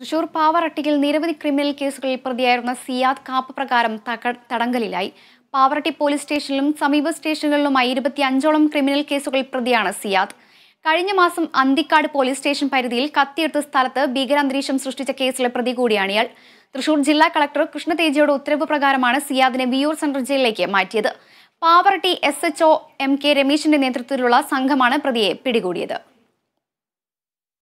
തൃശൂർ പാവറട്ടിയിൽ നിരവധി ക്രിമിനൽ കേസുകളിൽ പ്രതിയായിരുന്ന സിയാദ് കാപ്പ് പ്രകാരം തടങ്കലിലായി പാവറട്ടി പോലീസ് സ്റ്റേഷനിലും സമീപ സ്റ്റേഷനുകളിലുമായി ഇരുപത്തിയഞ്ചോളം ക്രിമിനൽ കേസുകളിൽ പ്രതിയാണ് സിയാദ് കഴിഞ്ഞ മാസം അന്തിക്കാട് പോലീസ് സ്റ്റേഷൻ പരിധിയിൽ കത്തിയെടുത്ത സ്ഥലത്ത് ഭീകരാന്തരീക്ഷം സൃഷ്ടിച്ച കേസിലെ പ്രതി കൂടിയാണ് ഇയാൾ തൃശൂർ ജില്ലാ കളക്ടർ കൃഷ്ണതേജിയുടെ ഉത്തരവ് പ്രകാരമാണ് സിയാദിനെ വിയൂർ സെൻട്രൽ ജയിലിലേക്ക് മാറ്റിയത് Pavaratty S H M K രമേശിന്റെ നേതൃത്വത്തിലുള്ള സംഘമാണ് പ്രതിയെ പിടികൂടിയത്